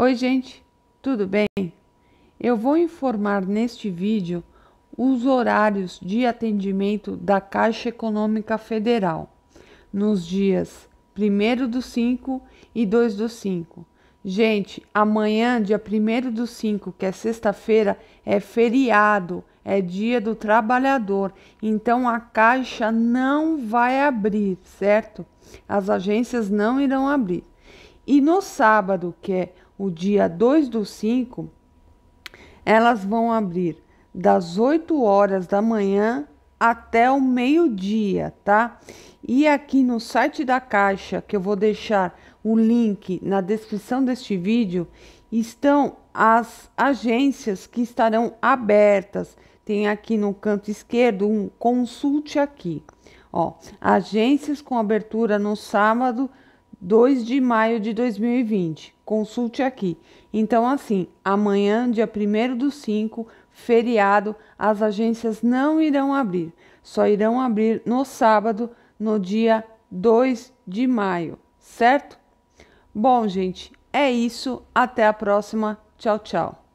Oi, gente, tudo bem? Eu vou informar neste vídeo os horários de atendimento da Caixa Econômica Federal nos dias 1 do 5 e 2 do 5. Gente, amanhã, dia 1 do 5, que é sexta-feira, é feriado, é dia do trabalhador. Então a Caixa não vai abrir, certo? As agências não irão abrir. E no sábado, que é o dia 2 do 5, elas vão abrir das 8 horas da manhã até o meio-dia, tá? E aqui no site da Caixa, que eu vou deixar o link na descrição deste vídeo, estão as agências que estarão abertas. Tem aqui no canto esquerdo um consulte aqui. Ó, agências com abertura no sábado 2 de maio de 2020. Consulte aqui. Então, assim, amanhã, dia 1 do 5, feriado, as agências não irão abrir. Só irão abrir no sábado, no dia 2 de maio, certo? Bom, gente, é isso. Até a próxima. Tchau, tchau.